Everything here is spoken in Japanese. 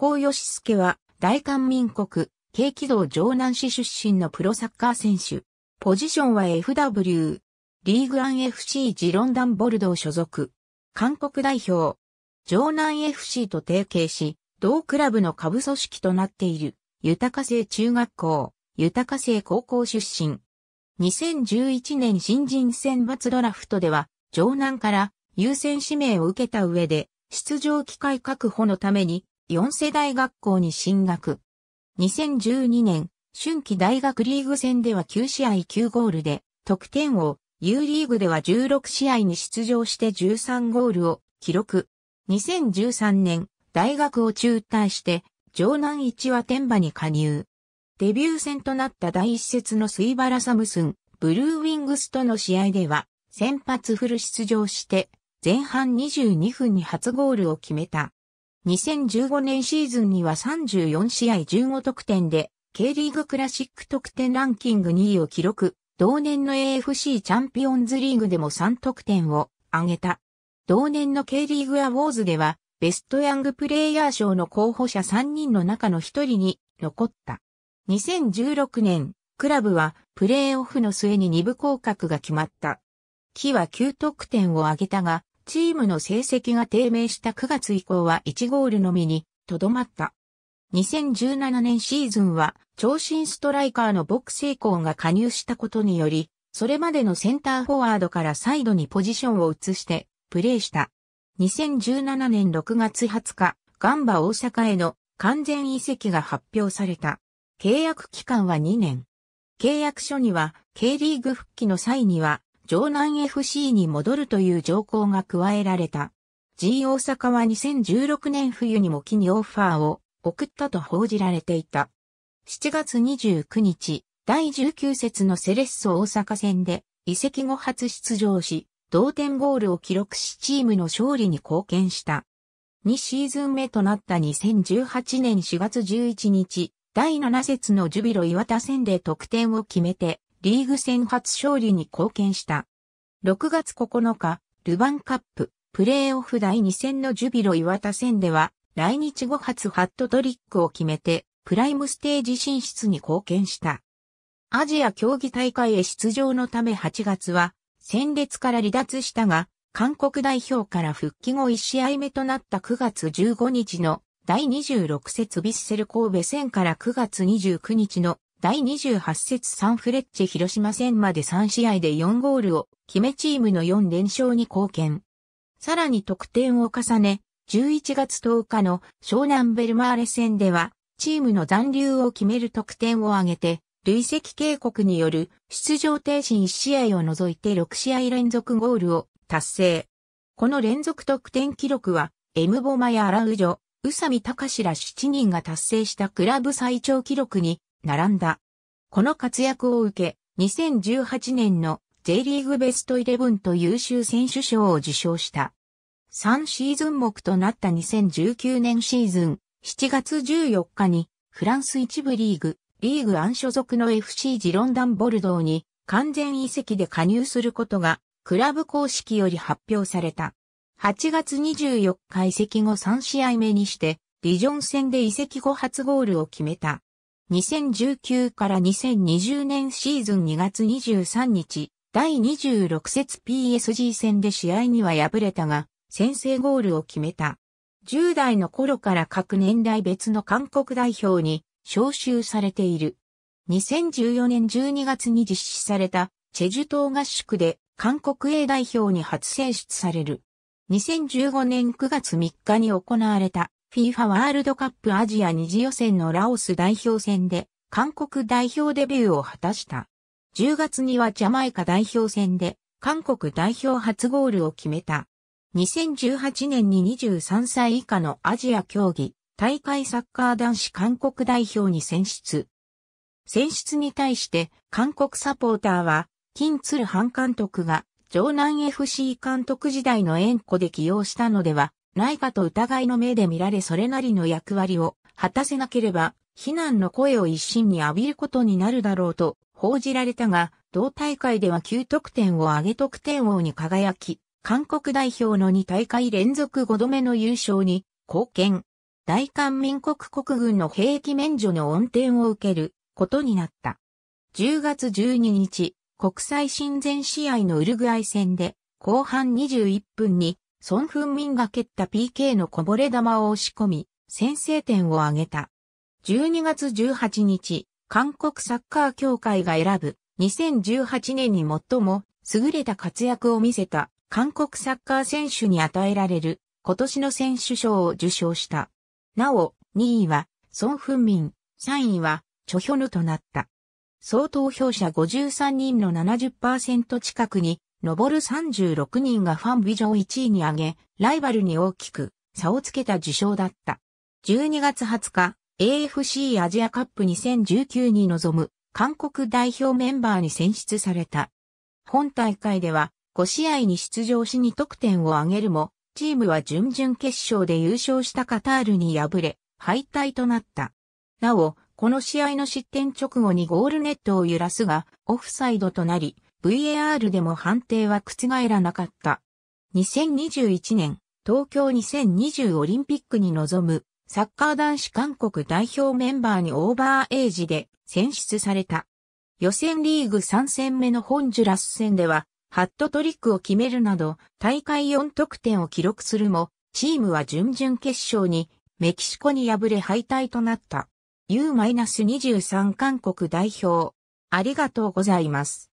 高義介は、大韓民国、軽機道城南市出身のプロサッカー選手。ポジションは FW。リーグアン FC ジロンダンボルドー所属。韓国代表。城南 FC と提携し、同クラブの下部組織となっている、豊瀬中学校、豊瀬高校出身。2011年新人選抜ドラフトでは、城南から優先指名を受けた上で、出場機会確保のために4世代学校に進学。2012年、春季大学リーグ戦では9試合9ゴールで、得点を、U リーグでは16試合に出場して13ゴールを記録。2013年、大学を中退して、城南一は天馬に加入。デビュー戦となった第一節の水原サムスン、ブルーウィングスとの試合では、先発フル出場して、前半22分に初ゴールを決めた。2015年シーズンには34試合15得点で、K リーグクラシック得点ランキング2位を記録、同年の AFC チャンピオンズリーグでも3得点を挙げた。同年の K リーグアウォーズでは、ベストヤングプレイヤー賞の候補者3人の中の1人に残った。2016年、クラブはプレーオフの末に2部降格が決まった。木は9得点を挙げたが、チームの成績が低迷した9月以降は1ゴールのみにとどまった。2017年シーズンは長身ストライカーのボク成功が加入したことにより、それまでのセンターフォワードからサイドにポジションを移してプレーした。2017年6月20日、ガンバ大阪への完全移籍が発表された。契約期間は2年。契約書には、K リーグ復帰の際には、城南 FC に戻るという条項が加えられた。G 大阪は2016年冬にも木にオファーを送ったと報じられていた。7月29日、第19節のセレッソ大阪戦で移籍後初出場し、同点ゴールを記録しチームの勝利に貢献した。2シーズン目となった2018年4月11日、第7節のジュビロ岩田戦で得点を決めて、リーグ戦初勝利に貢献した。6月9日、ルヴァンカップ、プレーオフ第2戦のジュビロ岩田戦では、来日後初ハットトリックを決めて、プライムステージ進出に貢献した。アジア競技大会へ出場のため8月は、戦列から離脱したが、韓国代表から復帰後1試合目となった9月15日の第26節ビッセル神戸戦から9月29日の第28節サンフレッチェ広島戦まで3試合で4ゴールを決めチームの4連勝に貢献。さらに得点を重ね、11月10日の湘南ベルマーレ戦では、チームの残留を決める得点を挙げて、累積警告による出場停止1試合を除いて6試合連続ゴールを達成。この連続得点記録は、エムボマやアラウジョ、宇佐美隆ら7人が達成したクラブ最長記録に並んだ。この活躍を受け、2018年の J リーグベストイレブンと優秀選手賞を受賞した。3シーズン目となった2019年シーズン7月14日にフランス一部リーグ、リーグン所属の FC ジロンダンボルドーに完全移籍で加入することがクラブ公式より発表された。8月24日移籍後3試合目にして、リジョン戦で移籍後初ゴールを決めた。2019から2020年シーズン2月23日、第26節 PSG 戦で試合には敗れたが、先制ゴールを決めた。10代の頃から各年代別の韓国代表に招集されている。2014年12月に実施されたチェジュ島合宿で韓国 A 代表に初選出される。2015年9月3日に行われた FIFA ワールドカップアジア二次予選のラオス代表戦で韓国代表デビューを果たした。10月にはジャマイカ代表戦で韓国代表初ゴールを決めた。2018年に23歳以下のアジア競技大会サッカー男子韓国代表に選出。選出に対して韓国サポーターは金鶴半監督が城南 FC 監督時代の縁故で起用したのではないかと疑いの目で見られそれなりの役割を果たせなければ、非難の声を一身に浴びることになるだろうと報じられたが、同大会では9得点を挙げ得点王に輝き、韓国代表の2大会連続5度目の優勝に貢献。大韓民国国軍の兵役免除の恩典を受けることになった。10月12日、国際親善試合のウルグアイ戦で後半21分に孫文民が蹴った PK のこぼれ球を押し込み、先制点を挙げた。12月18日、韓国サッカー協会が選ぶ2018年に最も優れた活躍を見せた韓国サッカー選手に与えられる今年の選手賞を受賞した。なお、2位は孫文民、3位はチョヒョヌとなった。総投票者53人の70%近くに上る36人がファンビジョン1位に上げ、ライバルに大きく差をつけた受賞だった。12月20日、AFC アジアカップ2019に臨む韓国代表メンバーに選出された。本大会では5試合に出場しに得点を挙げるも、チームは準々決勝で優勝したカタールに敗れ、敗退となった。なお、この試合の失点直後にゴールネットを揺らすが、オフサイドとなり、VAR でも判定は覆らなかった。2021年、東京2020オリンピックに臨むサッカー男子韓国代表メンバーにオーバーエイジで選出された。予選リーグ3戦目のホンジュラス戦では、ハットトリックを決めるなど、大会4得点を記録するも、チームは準々決勝にメキシコに敗れ敗退となった。U-23 韓国代表。ありがとうございます。